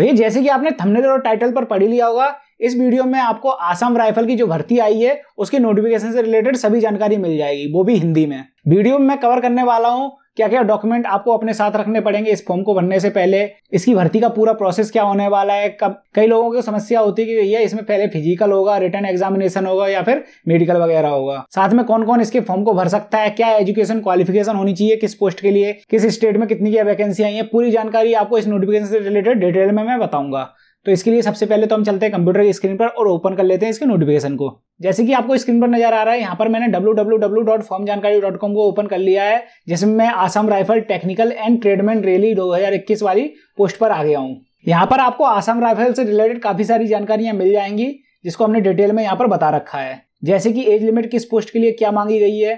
भैया जैसे कि आपने थंबनेल और टाइटल पर पढ़ी लिया होगा इस वीडियो में आपको आसाम राइफल की जो भर्ती आई है उसकी नोटिफिकेशन से रिलेटेड सभी जानकारी मिल जाएगी वो भी हिंदी में वीडियो में मैं कवर करने वाला हूँ क्या क्या डॉक्यूमेंट आपको अपने साथ रखने पड़ेंगे इस फॉर्म को भरने से पहले इसकी भर्ती का पूरा प्रोसेस क्या होने वाला है कब कई लोगों को समस्या होती है कि भैया इसमें पहले फिजिकल होगा रिटर्न एग्जामिनेशन होगा या फिर मेडिकल वगैरह होगा साथ में कौन कौन इसके फॉर्म को भर सकता है क्या एजुकेशन क्वालिफिकेशन होनी चाहिए किस पोस्ट के लिए किस स्टेट में कितनी क्या वैकेंसी आई है पूरी जानकारी आपको इस नोटिफिकेशन से रिलेटेड डिटेल में मैं बताऊंगा तो इसके लिए सबसे पहले तो हम चलते हैं कंप्यूटर की स्क्रीन पर और ओपन कर लेते हैं इसके नोटिफिकेशन को जैसे कि आपको स्क्रीन पर नजर आ रहा है यहाँ पर मैंने www.formjanकारी.com को ओपन कर लिया है जिसमें मैं Assam rifle technical and tradesman rally 2021 वाली पोस्ट पर आ गया हूँ यहाँ पर आपको आसाम राइफल से रिलेटेड काफी सारी जानकारियां मिल जाएंगी जिसको हमने डिटेल में यहाँ पर बता रखा है जैसे कि एज लिमिट किस पोस्ट के लिए क्या मांगी गई है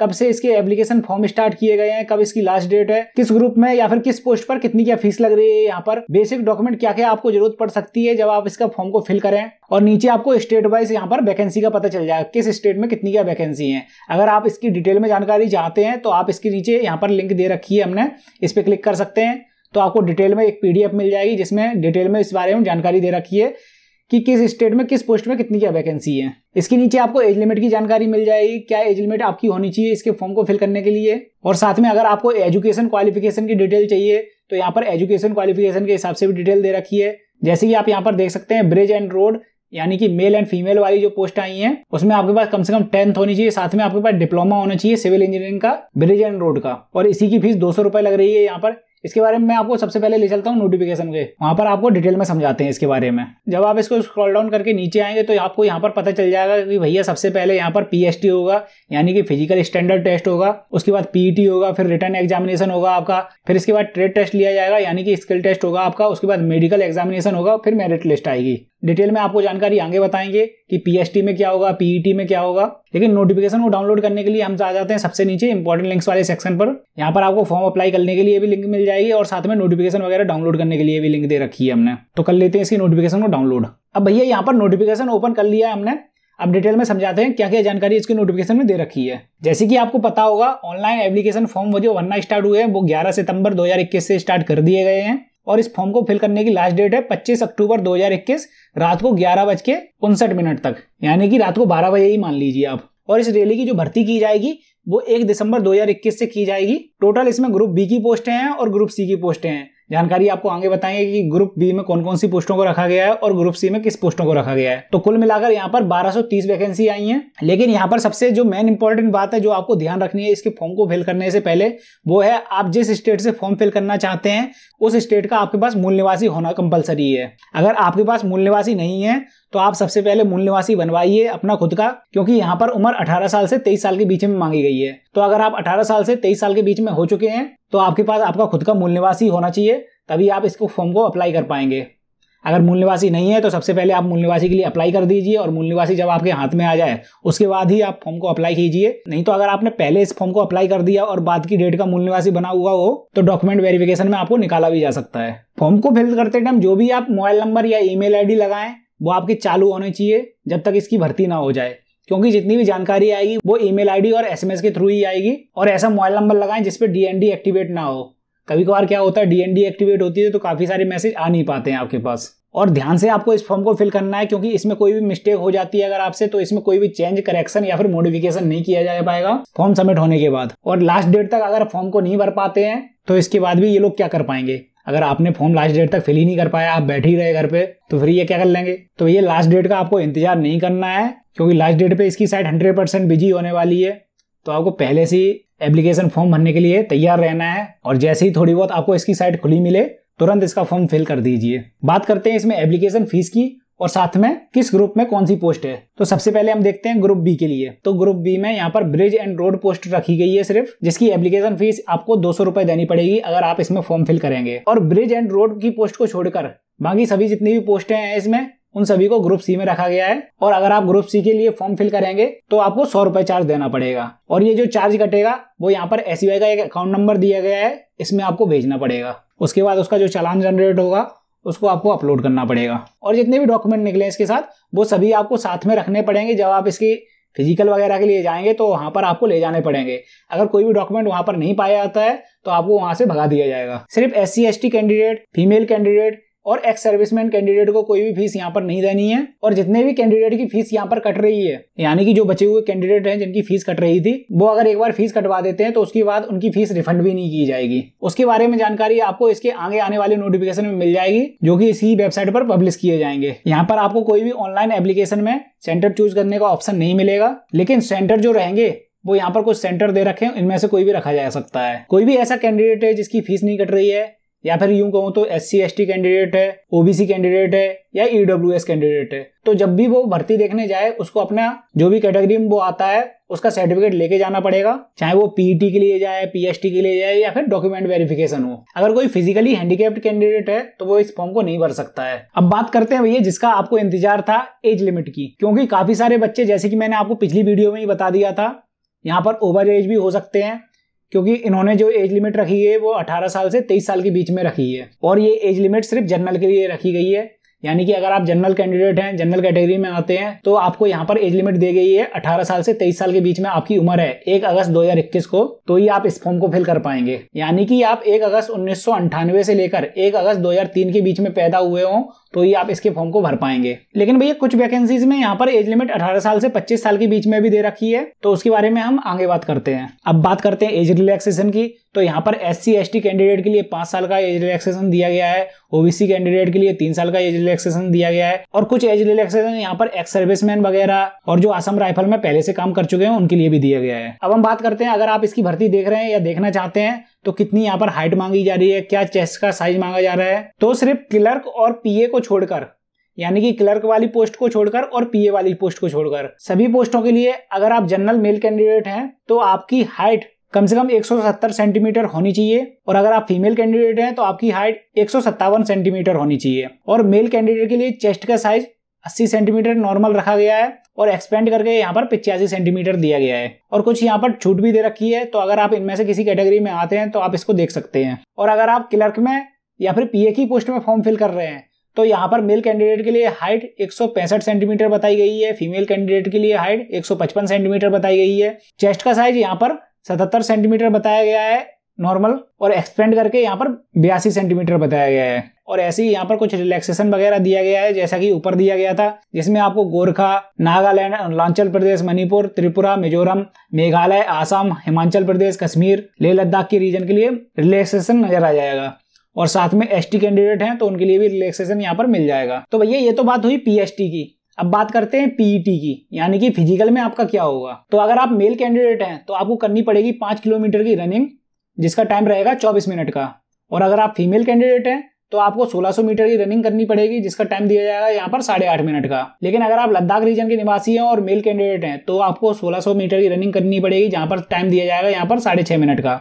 कब से इसके एप्लीकेशन फॉर्म स्टार्ट किए गए हैं कब इसकी लास्ट डेट है किस ग्रुप में या फिर किस पोस्ट पर कितनी क्या फीस लग रही है यहाँ पर बेसिक डॉक्यूमेंट क्या क्या आपको जरूरत पड़ सकती है जब आप इसका फॉर्म को फिल करें और नीचे आपको स्टेट वाइज यहाँ पर वैकेंसी का पता चल जाएगा किस स्टेट में कितनी क्या वैकेंसी है अगर आप इसकी डिटेल में जानकारी चाहते हैं तो आप इसके नीचे यहाँ पर लिंक दे रखी है हमने इस पर क्लिक कर सकते हैं तो आपको डिटेल में एक पीडीएफ मिल जाएगी जिसमें डिटेल में इस बारे में जानकारी दे रखी है कि किस स्टेट में किस पोस्ट में कितनी क्या वैकेंसी है इसके नीचे आपको एज लिमिट की जानकारी मिल जाएगी क्या एज लिमिट आपकी होनी चाहिए इसके फॉर्म को फिल करने के लिए और साथ में अगर आपको एजुकेशन क्वालिफिकेशन की डिटेल चाहिए तो यहाँ पर एजुकेशन क्वालिफिकेशन के हिसाब से भी डिटेल दे रखी है जैसे कि आप यहाँ पर देख सकते हैं ब्रिज एंड रोड यानी कि मेल एंड फीमेल वाली जो पोस्ट आई है उसमें आपके पास कम से कम टेंथ होनी चाहिए साथ में आपके पास डिप्लोमा होना चाहिए सिविल इंजीनियरिंग का ब्रिज एंड रोड का और इसी की फीस दो सौ रुपए लग रही है यहाँ पर इसके बारे में मैं आपको सबसे पहले ले चलता हूँ नोटिफिकेशन के वहाँ पर आपको डिटेल में समझाते हैं इसके बारे में जब आप इसको स्क्रॉल डाउन करके नीचे आएंगे तो आपको यहाँ पर पता चल जाएगा कि भैया सबसे पहले यहाँ पर पी होगा यानी कि फिजिकल स्टैंडर्ड टेस्ट होगा उसके बाद पीई e होगा फिर रिटर्न एग्जामिनेशन होगा आपका फिर इसके बाद ट्रेड टेस्ट लिया जाएगा यानी कि स्किल टेस्ट होगा आपका उसके बाद मेडिकल एग्जामिनेशन होगा फिर मेरिट लिस्ट आएगी डिटेल में आपको जानकारी आगे बताएंगे कि पीएसटी में क्या होगा पीईटी e में क्या होगा लेकिन नोटिफिकेशन को डाउनलोड करने के लिए हम आ जाते हैं सबसे नीचे इंपॉर्टेंट लिंक्स वाले सेक्शन पर यहाँ पर आपको फॉर्म अप्लाई करने के लिए भी लिंक मिल जाएगी और साथ में नोटिफिकेशन वगैरह डाउनलोड करने के लिए भी लिंक दे रखी है हमने तो कर लेते हैं इसकी नोटिफिकेशन को डाउनलोड अब भैया यहाँ पर नोटिफिकेशन ओपन कर लिया है हमने अब डिटेल में समझाते हैं क्या क्या जानकारी इसकी नोटिफिकेशन में दे रखी है जैसे कि आपको पता होगा ऑनलाइन एप्लीकेशन फॉर्म वो जो भरना स्टार्ट हुए हैं वो 11 सितंबर 2021 से स्टार्ट कर दिए गए हैं और इस फॉर्म को फिल करने की लास्ट डेट है 25 अक्टूबर 2021 रात को ग्यारह बज के उनसठ मिनट तक यानी कि रात को बारह बजे ही मान लीजिए आप और इस रैली की जो भर्ती की जाएगी वो एक दिसंबर 2021 से की जाएगी टोटल इसमें ग्रुप बी की पोस्टें हैं और ग्रुप सी की पोस्टें हैं जानकारी आपको आगे बताएंगे कि ग्रुप बी में कौन कौन सी पोस्टों को रखा गया है और ग्रुप सी में किस पोस्टों को रखा गया है तो कुल मिलाकर यहाँ पर 1230 वैकेंसी आई हैं लेकिन यहाँ पर सबसे जो मेन इंपॉर्टेंट बात है जो आपको ध्यान रखनी है इसके फॉर्म को फिल करने से पहले वो है आप जिस स्टेट से फॉर्म फिल करना चाहते हैं उस स्टेट का आपके पास मूल निवासी होना कंपलसरी है अगर आपके पास मूल निवासी नहीं है तो आप सबसे पहले मूल निवासी बनवाइए अपना खुद का क्योंकि यहाँ पर उम्र 18 साल से 23 साल के बीच में मांगी गई है तो अगर आप 18 साल से 23 साल के बीच में हो चुके हैं तो आपके पास आपका खुद का मूल निवासी होना चाहिए तभी आप इसको फॉर्म को अप्लाई कर पाएंगे अगर मूल निवासी नहीं है तो सबसे पहले आप मूल निवासी के लिए अप्लाई कर दीजिए और मूल निवासी जब आपके हाथ में आ जाए उसके बाद ही आप फॉर्म को अप्लाई कीजिए नहीं तो अगर आपने पहले इस फॉर्म को अप्लाई कर दिया और बाद की डेट का मूल निवासी बना हुआ हो तो डॉक्यूमेंट वेरिफिकेशन में आपको निकाला भी जा सकता है फॉर्म को फिल करते टाइम जो भी आप मोबाइल नंबर या ईमेल आईडी लगाएं वो आपके चालू होने चाहिए जब तक इसकी भर्ती ना हो जाए क्योंकि जितनी भी जानकारी आएगी वो ईमेल आईडी और एसएमएस के थ्रू ही आएगी और ऐसा मोबाइल नंबर लगाएं जिसपे डीएनडी एक्टिवेट ना हो कभी कभार क्या होता है डीएनडी एक्टिवेट होती है तो काफ़ी सारे मैसेज आ नहीं पाते हैं आपके पास और ध्यान से आपको इस फॉर्म को फिल करना है क्योंकि इसमें कोई भी मिस्टेक हो जाती है अगर आपसे तो इसमें कोई भी चेंज करेक्शन या फिर मोडिफिकेशन नहीं किया जा पाएगा फॉर्म सबमिट होने के बाद और लास्ट डेट तक अगर फॉर्म को नहीं भर पाते हैं तो इसके बाद भी ये लोग क्या कर पाएंगे अगर आपने फॉर्म लास्ट डेट तक फिल ही नहीं कर पाया आप बैठे ही रहे घर पे तो फिर ये क्या कर लेंगे तो ये लास्ट डेट का आपको इंतजार नहीं करना है क्योंकि लास्ट डेट पे इसकी साइट हंड्रेड परसेंट बिजी होने वाली है तो आपको पहले से ही एप्लीकेशन फॉर्म भरने के लिए तैयार रहना है और जैसे ही थोड़ी बहुत आपको इसकी साइट खुली मिले तुरंत इसका फॉर्म फिल कर दीजिए बात करते हैं इसमें एप्लीकेशन फीस की और साथ में किस ग्रुप में कौन सी पोस्ट है तो सबसे पहले हम देखते हैं ग्रुप बी के लिए तो ग्रुप बी में यहाँ पर ब्रिज एंड रोड पोस्ट रखी गई है सिर्फ जिसकी एप्लीकेशन फीस आपको दो सौ देनी पड़ेगी अगर आप इसमें फॉर्म फिल करेंगे और ब्रिज एंड रोड की पोस्ट को छोड़कर बाकी सभी जितनी भी पोस्टें हैं इसमें उन सभी को ग्रुप सी में रखा गया है और अगर आप ग्रुप सी के लिए फॉर्म फिल करेंगे तो आपको सौ रुपए चार्ज देना पड़ेगा और ये जो चार्ज कटेगा वो यहाँ पर एस का एक अकाउंट नंबर दिया गया है इसमें आपको भेजना पड़ेगा उसके बाद उसका जो चालान जनरेट होगा उसको आपको अपलोड करना पड़ेगा और जितने भी डॉक्यूमेंट निकले इसके साथ वो सभी आपको साथ में रखने पड़ेंगे जब आप इसकी फिजिकल वगैरह के लिए जाएंगे तो वहाँ पर आपको ले जाने पड़ेंगे अगर कोई भी डॉक्यूमेंट वहाँ पर नहीं पाया जाता है तो आपको वहाँ से भगा दिया जाएगा सिर्फ S C candidate female candidate और एक्स सर्विसमैन कैंडिडेट को कोई भी फीस यहाँ पर नहीं देनी है और जितने भी कैंडिडेट की फीस यहाँ पर कट रही है यानी कि जो बचे हुए कैंडिडेट हैं जिनकी फीस कट रही थी वो अगर एक बार फीस कटवा देते हैं तो उसके बाद उनकी फीस रिफंड भी नहीं की जाएगी उसके बारे में जानकारी आपको इसके आगे आने वाले नोटिफिकेशन में मिल जाएगी जो की इसी वेबसाइट पर पब्लिश किए जाएंगे यहाँ पर आपको कोई भी ऑनलाइन एप्लीकेशन में सेंटर चूज करने का ऑप्शन नहीं मिलेगा लेकिन सेंटर जो रहेंगे वो यहाँ पर कुछ सेंटर दे रखे हैं इनमें से कोई भी रखा जा सकता है कोई भी ऐसा कैंडिडेट है जिसकी फीस नहीं कट रही है या फिर यूं कहूँ तो एस सी कैंडिडेट है ओबीसी कैंडिडेट है या ईडब्ल्यू e कैंडिडेट है तो जब भी वो भर्ती देखने जाए उसको अपना जो भी कैटेगरी में वो आता है उसका सर्टिफिकेट लेके जाना पड़ेगा चाहे वो पीटी e के लिए जाए पीएचटी के लिए जाए या फिर डॉक्यूमेंट वेरिफिकेशन हो अगर कोई फिजिकली हैंडीकेप्ड कैंडिडेट है तो वो इस फॉर्म को नहीं भर सकता है अब बात करते हैं भैया जिसका आपको इंतजार था एज लिमिट की क्योंकि काफी सारे बच्चे जैसे कि मैंने आपको पिछली वीडियो में ही बता दिया था यहाँ पर ओवर एज भी हो सकते हैं क्योंकि इन्होंने जो एज लिमिट रखी है वो 18 साल से 23 साल के बीच में रखी है और ये एज लिमिट सिर्फ जनरल के लिए रखी गई है यानी कि अगर आप जनरल कैंडिडेट हैं जनरल कैटेगरी में आते हैं तो आपको यहाँ पर एज लिमिट दी गई है 18 साल से 23 साल के बीच में आपकी उम्र है 1 अगस्त 2021 को तो ही आप इस फॉर्म को फिल कर पाएंगे यानी कि आप 1 अगस्त उन्नीस से लेकर 1 अगस्त 2003 के बीच में पैदा हुए हों तो ये आप इसके फॉर्म को भर पाएंगे लेकिन भैया कुछ वैकेंसीज में यहाँ पर एज लिमिट अठारह साल से पच्चीस साल के बीच में भी दे रखी है तो उसके बारे में हम आगे बात करते हैं अब बात करते हैं एज रिलैक्सेशन की तो यहाँ पर एस सी कैंडिडेट के लिए पांच साल का एज रिलैक्सेशन दिया गया है ओबीसी कैंडिडेट के लिए तीन साल का एज रिलैक्सेशन दिया गया है और कुछ एज रिलैक्सेशन यहाँ पर एक्स सर्विसमैन वगैरह और जो असम राइफल में पहले से काम कर चुके हैं उनके लिए भी दिया गया है अब हम बात करते हैं अगर आप इसकी भर्ती देख रहे हैं या देखना चाहते हैं तो कितनी यहाँ पर हाइट मांगी जा रही है क्या चेस्ट का साइज मांगा जा रहा है तो सिर्फ क्लर्क और पीए को छोड़कर यानी कि क्लर्क वाली पोस्ट को छोड़कर और पीए वाली पोस्ट को छोड़कर सभी पोस्टों के लिए अगर आप जनरल मेल कैंडिडेट हैं तो आपकी हाइट कम से कम 170 सेंटीमीटर होनी चाहिए और अगर आप फीमेल कैंडिडेट हैं तो आपकी हाइट एक सेंटीमीटर होनी चाहिए और मेल कैंडिडेट के लिए चेस्ट का साइज 80 सेंटीमीटर नॉर्मल रखा गया है और एक्सपेंड करके यहाँ पर पिचासी सेंटीमीटर दिया गया है और कुछ यहाँ पर छूट भी दे रखी है तो अगर आप इनमें से किसी कैटेगरी में आते हैं तो आप इसको देख सकते हैं और अगर आप क्लर्क में या फिर पीए की पोस्ट में फॉर्म फिल कर रहे हैं तो यहाँ पर मेल कैंडिडेट के लिए हाइट एक सेंटीमीटर बताई गई है फीमेल कैंडिडेट के लिए हाइट एक सेंटीमीटर बताई गई है चेस्ट का साइज यहाँ पर सतहत्तर सेंटीमीटर बताया गया है नॉर्मल और एक्सपेंड करके यहाँ पर बयासी सेंटीमीटर बताया गया है और ऐसे ही यहाँ पर कुछ रिलैक्सेशन वगैरह दिया गया है जैसा कि ऊपर दिया गया था जिसमें आपको गोरखा नागालैंड अरुणाचल प्रदेश मणिपुर त्रिपुरा मिजोरम मेघालय आसाम हिमाचल प्रदेश कश्मीर लेह लद्दाख के रीजन के लिए रिलैक्सेशन नजर आ जाएगा और साथ में एसटी कैंडिडेट हैं तो उनके लिए भी रिलैक्सेशन यहाँ पर मिल जाएगा तो भैया ये तो बात हुई पीएसटी की अब बात करते हैं पीईटी e की यानी कि फिजिकल में आपका क्या होगा तो अगर आप मेल कैंडिडेट हैं तो आपको करनी पड़ेगी पाँच किलोमीटर की रनिंग जिसका टाइम रहेगा चौबीस मिनट का और अगर आप फीमेल कैंडिडेट हैं तो आपको 1600 मीटर की रनिंग करनी पड़ेगी जिसका टाइम दिया जाएगा यहाँ पर साढ़े आठ मिनट का लेकिन अगर आप लद्दाख रीजन के निवासी हैं और मेल कैंडिडेट हैं तो आपको 1600 मीटर की रनिंग करनी पड़ेगी जहाँ पर टाइम दिया जाएगा यहाँ पर साढ़े छः मिनट का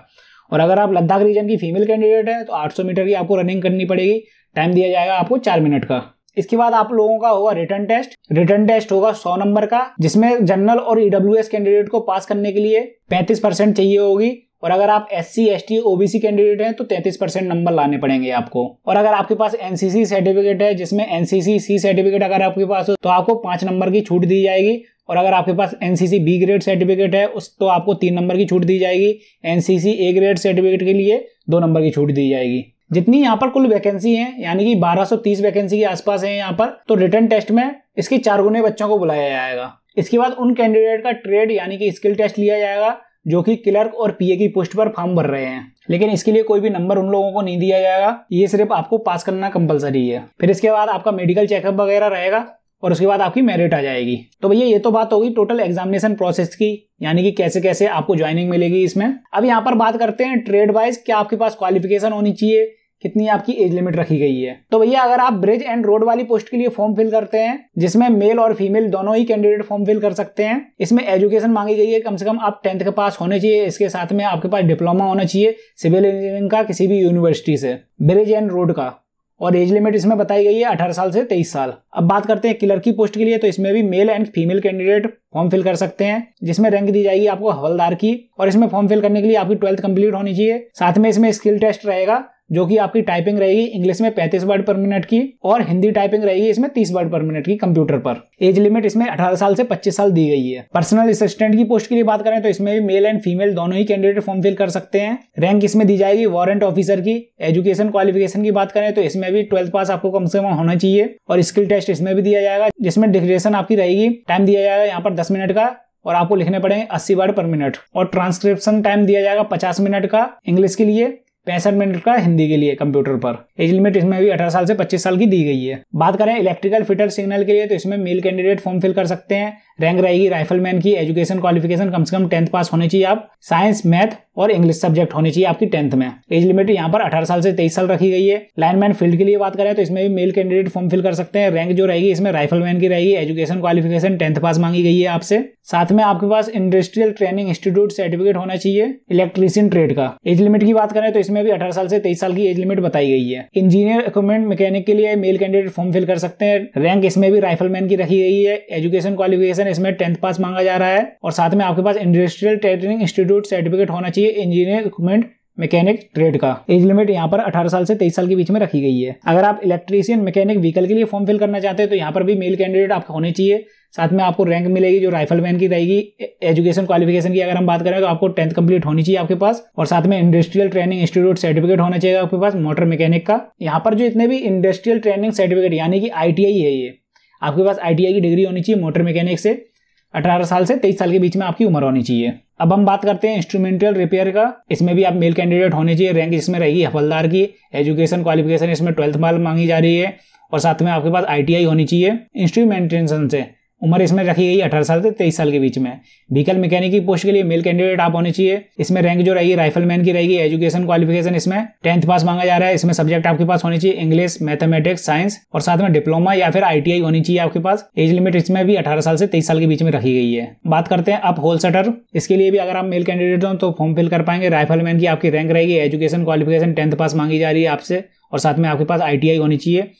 और अगर आप लद्दाख रीजन की फीमेल कैंडिडेट हैं तो आठ मीटर की आपको रनिंग करनी पड़ेगी टाइम दिया जाएगा आपको चार मिनट का इसके बाद आप लोगों का होगा रिटर्न टेस्ट रिटर्न टेस्ट होगा 100 नंबर का जिसमें जनरल और ईडब्ल्यू e कैंडिडेट को पास करने के लिए 35 परसेंट चाहिए होगी और अगर आप S C S T OBC candidate हैं तो 33 परसेंट नंबर लाने पड़ेंगे आपको और अगर आपके पास एनसीसी सर्टिफिकेट है जिसमें एनसीसी सी सर्टिफिकेट अगर आपके पास हो तो आपको पांच नंबर की छूट दी जाएगी और अगर आपके पास एनसीसी बी ग्रेड सर्टिफिकेट है उस तो आपको तीन नंबर की छूट दी जाएगी एनसीसी ए ग्रेड सर्टिफिकेट के लिए दो नंबर की छूट दी जाएगी जितनी यहाँ पर कुल वैकेंसी है यानी कि 1230 वैकेंसी के आसपास है यहाँ पर तो रिटर्न टेस्ट में इसके चार गुने बच्चों को बुलाया जाएगा इसके बाद उन कैंडिडेट का ट्रेड यानी कि स्किल टेस्ट लिया जाएगा जो कि क्लर्क और पीए की पोस्ट पर फॉर्म भर रहे हैं लेकिन इसके लिए कोई भी नंबर उन लोगों को नहीं दिया जाएगा ये सिर्फ आपको पास करना कंपलसरी है फिर इसके बाद आपका मेडिकल चेकअप वगैरह रहेगा और उसके बाद आपकी मेरिट आ जाएगी तो भैया ये तो बात होगी टोटल एग्जामिनेशन प्रोसेस की यानी कि कैसे कैसे आपको ज्वाइनिंग मिलेगी इसमें अब यहाँ पर बात करते हैं ट्रेड वाइज क्या आपके पास क्वालिफिकेशन होनी चाहिए कितनी आपकी एज लिमिट रखी गई है तो भैया अगर आप ब्रिज एंड रोड वाली पोस्ट के लिए फॉर्म फिल करते हैं जिसमें मेल और फीमेल दोनों ही कैंडिडेट फॉर्म फिल कर सकते हैं इसमें एजुकेशन मांगी गई है कम से कम आप टेंथ के पास होने चाहिए इसके साथ में आपके पास डिप्लोमा होना चाहिए सिविल इंजीनियरिंग का किसी भी यूनिवर्सिटी से ब्रिज एंड रोड का और एज लिमिट इसमें बताई गई है अठारह साल से तेईस साल अब बात करते हैं क्लर्क की पोस्ट के लिए तो इसमें भी male and female candidate form fill कर सकते हैं जिसमें रैंक दी जाएगी आपको हवलदार की और इसमें फॉर्म फिल करने के लिए आपकी ट्वेल्थ कंप्लीट होनी चाहिए साथ में इसमें स्किल टेस्ट रहेगा जो कि आपकी टाइपिंग रहेगी इंग्लिश में पैंतीस वर्ड पर मिनट की और हिंदी टाइपिंग रहेगी इसमें तीस वर्ड पर मिनट की कंप्यूटर पर एज लिमिट इसमें अठारह साल से पच्चीस साल दी गई है पर्सनल असिस्टेंट की पोस्ट के लिए बात करें तो इसमें भी मेल एंड फीमेल दोनों ही कैंडिडेट फॉर्म फिल कर सकते हैं रैंक इसमें दी जाएगी वारंट ऑफिसर की एजुकेशन क्वालिफिकेशन की बात करें तो इसमें भी ट्वेल्थ पास आपको कम से कम होना चाहिए और स्किल टेस्ट इसमें भी दिया जाएगा जिसमें डिग्रेशन आपकी रहेगी टाइम दिया जाएगा यहाँ पर दस मिनट का और आपको लिखने पड़ेंगे अस्सी वर्ड पर मिनट और ट्रांसक्रिप्शन टाइम दिया जाएगा पचास मिनट का इंग्लिश के लिए पैंसठ मिनट का हिंदी के लिए कंप्यूटर पर एज लिमिट इसमें भी 18 साल से 25 साल की दी गई है बात करें इलेक्ट्रिकल फिटर सिग्नल के लिए तो इसमें मेल कैंडिडेट फॉर्म फिल कर सकते हैं रैंक रहेगी राइफलमैन की एजुकेशन क्वालिफिकेशन कम से कम टेंथ पास होनी चाहिए आप साइंस मैथ और इंग्लिश सब्जेक्ट होनी चाहिए आपकी टेंथ में एज लिमिट यहाँ पर अठारह साल से तेईस साल रखी गई है लाइनमैन फील्ड के लिए बात करें तो इसमें भी मेल कैंडिडेट फॉर्म फिल कर सकते हैं रैंक जो रहेगी इसमें राइफलमैन की रहेगी एजुकेशन क्वालिफिकेशन टेंथ पास मांगी गई है आपसे साथ में आपके पास इंडस्ट्रियल ट्रेनिंग इंस्टीट्यूट सर्टिफिकेट होना चाहिए इलेक्ट्रीशियन ट्रेड का एज लिमिट की बात करें तो इसमें भी अठारह साल से तेईस साल की एज लिमिट बताई गई है इंजीनियर इक्विपमेंट मैकेनिक के लिए मेल कैंडिडेट फॉर्म फिल कर सकते हैं रैंक इसमें भी राइफलमैन की रखी गई है एजुकेशन क्वालिफिकेशन इसमें टेंथ पास मांगा जा रहा है और साथ में आपके पास इंडस्ट्रियल ट्रेनिंग इंस्टीट्यूट सर्टिफिकेट होना चाहिए चाहिए इंजीनियर इक्विपमेंट मैकेनिक ट्रेड का एज लिमिट यहाँ पर 18 साल से 23 साल के बीच में रखी गई है अगर आप इलेक्ट्रीशियन मैकेनिक व्हीकल के लिए फॉर्म फिल करना चाहते हैं तो यहाँ पर भी मेल कैंडिडेट आपको होने चाहिए साथ में आपको रैंक मिलेगी जो राइफल मैन की रहेगी एजुकेशन क्वालिफिकेशन की अगर हम बात करें तो आपको टेंथ कंप्लीट होनी चाहिए आपके पास और साथ में इंडस्ट्रियल ट्रेनिंग इंस्टीट्यूट सर्टिफिकेट होना चाहिए आपके पास मोटर मैकेनिक का यहाँ पर जो इतने भी इंडस्ट्रियल ट्रेनिंग सर्टिफिकेट यानी कि आई है ये आपके पास आई की डिग्री होनी चाहिए मोटर मैकेनिक से 18 साल से 23 साल के बीच में आपकी उम्र होनी चाहिए अब हम बात करते हैं इंस्ट्रूमेंटल रिपेयर का इसमें भी आप मेल कैंडिडेट होने चाहिए रैंक इसमें रहेगी हफलदार की एजुकेशन क्वालिफिकेशन इसमें ट्वेल्थ मार्क मांगी जा रही है और साथ में आपके पास आई होनी चाहिए इंस्ट्रूमेंटेशन से उम्र इसमें रखी गई अठारह साल से तेईस साल के बीच में व्हीकल मैकेनिक की पोस्ट के लिए मेल कैंडिडेट आप होने चाहिए इसमें रैंक जो रहेगी मैन की रहेगी एजुकेशन क्वालिफिकेशन इसमें टेंथ पास मांगा जा रहा है इसमें सब्जेक्ट आपके पास होने चाहिए इंग्लिश मैथमेटिक्स साइंस और साथ में डिप्लोमा या फिर आई होनी चाहिए आपके पास एज लिमिट इसमें भी अठारह साल से तेईस साल के बीच में रखी गई है बात करते हैं आप होल सेटर इसके लिए भी अगर आप मेल कैंडिडेट हो तो फॉर्म फिल कर पाएंगे राइफल मैन की आपकी रैंक रहेगी एजुकेशन क्वालिफिकेशन टेंथ पास मांगी जा रही है आपसे और साथ में आपके पास आई होनी चाहिए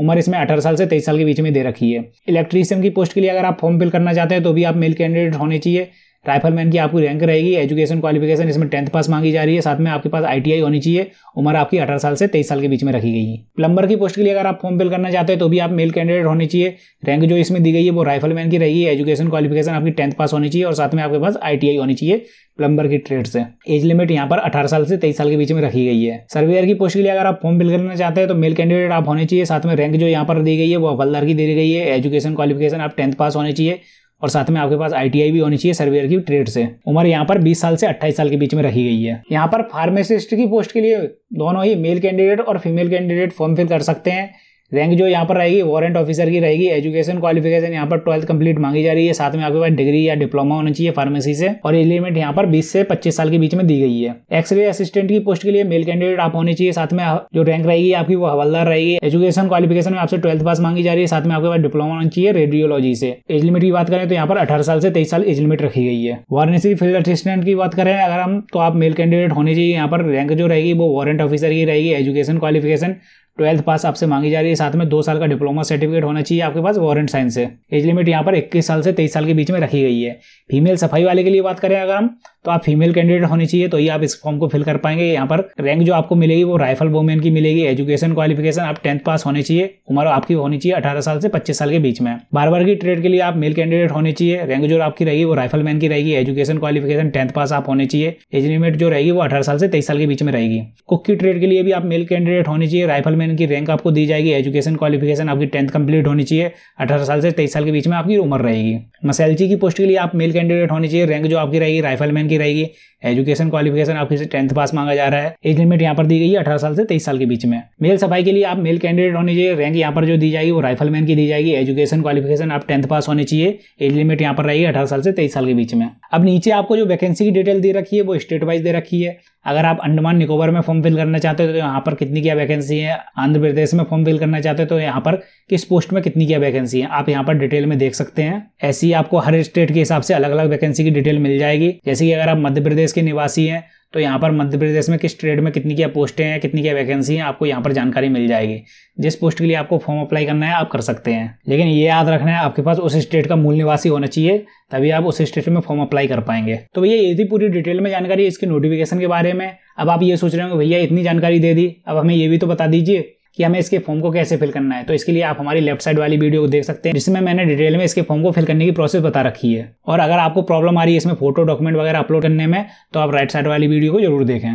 उम्र इसमें अठारह साल से तेईस साल के बीच में दे रखी है इलेक्ट्रीशियन की पोस्ट के लिए अगर आप फॉर्म फिल करना चाहते हैं तो भी आप मेल कैंडिडेट होने चाहिए राइफलमैन की आपकी रैंक रहेगी एजुकेशन क्वालिफिकेशन इसमें टेंथ पास मांगी जा रही है साथ में आपके पास आई होनी चाहिए उम्र आपकी अठारह साल से तेईस साल के बीच में रखी गई है प्लम्बर की पोस्ट के लिए अगर आप फॉर्म फिल करना चाहते हैं तो भी आप मेल कैंडिडेट होने चाहिए रैंक जो इसमें दी गई है वो राइफलमैन की रहेगी एजुकेशन क्वालिफिकेशन आपकी टेंथ पास होनी चाहिए और साथ में आपके पास आई होनी चाहिए प्लम्बर की ट्रेड से एज लिमिट यहाँ पर अठारह साल से तेईस साल के बीच में रखी गई है सर्वेयर की पोस्ट के लिए अगर आप फॉर्म फिल करना चाहते हैं तो मेल कैंडिडेट आप होने चाहिए साथ में रैंक जो यहाँ पर दी गई है वो हवलदार की दी गई है एजुकेशन क्वालिफिकेशन आप टेंथ पास होने चाहिए और साथ में आपके पास आईटीआई भी होनी चाहिए सर्वेयर की ट्रेड से उम्र यहाँ पर 20 साल से 28 साल के बीच में रखी गई है यहाँ पर फार्मासिस्ट की पोस्ट के लिए दोनों ही मेल कैंडिडेट और फीमेल कैंडिडेट फॉर्म फिल कर सकते हैं रैंक जो यहाँ पर रहेगी वारंट ऑफिसर की रहेगी एजुकेशन क्वालिफिकेशन यहाँ पर ट्वेल्थ कंप्लीट मांगी जा रही है साथ में आपके पास डिग्री या डिप्लोमा होना चाहिए फार्मेसी से और ये लिमिट यहाँ पर 20 से 25 साल के बीच में दी गई है एक्सरे असिस्टेंट की पोस्ट के लिए मेल कैंडिडेट आप होने चाहिए साथ में जो रैंक रहेगी आपकी वो हवलदार रहेगी एजुकेशन क्वालिफिकेशन में आपसे ट्वेल्थ पास मांगी जा रही है साथ में आपके पास डिप्लोमा होना चाहिए रेडियोलॉजी से एज लिमिट की बात करें तो यहाँ पर अठारह साल से तेईस साल एज लिमिट रखी गई है वाराणसी फील्ड असिस्टेंट की बात करें अगर हम तो आप मेल कैंडिडेट होने चाहिए यहाँ पर रैंक जो रहेगी वो वारंट ऑफिसर की रहेगी एजुकेशन क्वालिफिकेशन ट्वेल्थ पास आपसे मांगी जा रही है साथ में दो साल का डिप्लोमा सर्टिफिकेट होना चाहिए आपके पास वारंट साइंस से एज लिमिट यहाँ पर इक्कीस साल से 23 साल के बीच में रखी गई है फीमेल सफाई वाले के लिए बात करें अगर हम तो आप फीमेल कैंडिडेट होनी चाहिए तो ये आप इस फॉर्म को फिल कर पाएंगे यहाँ पर रैंक जो आपको मिलेगी वो राइफल वोमेन की मिलेगी एजुकेशन क्वालिफिकेशन आप टेंथ पास होने चाहिए उम्र आपकी होनी चाहिए अठारह साल से पच्चीस साल के बीच में बार बार की ट्रेड के लिए आप मेल कैंडिडेट होने चाहिए रैंक जो आपकी रहेगी वो राइफल मैन की रहेगी एजुकेशन क्वालिफिकेशन टेंथ पास आप होने चाहिए एज लिमिट जो रहेगी वो अठारह साल से तेईस साल के बीच में रहेगी कुक की ट्रेड के लिए भी आप मेल कैंडिडेट होने चाहिए राइफल मैन की रैंक आपको दी जाएगी एजुकेशन क्वालिफिकेशन आपकी टेंथ कंप्लीट होनी चाहिए अठारह साल से तेईस साल के बीच में आपकी उम्र रहेगी मसैलची की पोस्ट के लिए आप मेल कैंडिडेट होनी चाहिए रैंक जो आपकी रहेगी राइफल मैन की रहेगी एजुकेशन क्वालिफिकेशन आपके से टेंथ पास मांगा जा रहा है एज लिमिट यहाँ पर दी गई है अठारह साल से तेईस साल के बीच में मेल सफाई के लिए आप मेल कैंडिडेट होने चाहिए रैंक यहाँ पर जो दी जाएगी वो राइफलमैन की दी जाएगी एजुकेशन क्वालिफिकेशन आप टेंथ पास होने चाहिए एज लिमिट यहाँ पर रहेगी अठारह साल से तेईस साल के बीच में अब नीचे आपको जो वैकेंसी की डिटेल दे रखी है वो स्टेट वाइज दे रखी है अगर आप अंडमान निकोबार में फॉर्म फिल करना चाहते हो तो यहाँ पर कितनी क्या वैकेंसी है आंध्र प्रदेश में फॉर्म फिल करना चाहते हो तो यहाँ पर किस पोस्ट में कितनी क्या वैकेंसी है आप यहाँ पर डिटेल में देख सकते हैं ऐसी आपको हर स्टेट के हिसाब से अलग अलग वैकेंसी की डिटेल मिल जाएगी जैसे कि अगर आप मध्य प्रदेश प्रदेश के निवासी हैं तो यहाँ पर मध्य प्रदेश में किस ट्रेड में कितनी क्या पोस्टें हैं कितनी क्या वैकेंसी हैं आपको यहाँ पर जानकारी मिल जाएगी जिस पोस्ट के लिए आपको फॉर्म अप्लाई करना है आप कर सकते हैं लेकिन ये याद रखना है आपके पास उस स्टेट का मूल निवासी होना चाहिए तभी आप उस स्टेट में फॉर्म अप्लाई कर पाएंगे तो भैया ये थी पूरी डिटेल में जानकारी इसके नोटिफिकेशन के बारे में अब आप ये सोच रहे हो भैया इतनी जानकारी दे दी अब हमें ये भी तो बता दीजिए कि हमें इसके फॉर्म को कैसे फिल करना है तो इसके लिए आप हमारी लेफ्ट साइड वाली वीडियो को देख सकते हैं जिसमें मैंने डिटेल में इसके फॉर्म को फिल करने की प्रोसेस बता रखी है और अगर आपको प्रॉब्लम आ रही है इसमें फोटो डॉक्यूमेंट वगैरह अपलोड करने में तो आप राइट साइड वाली वीडियो को जरूर देखें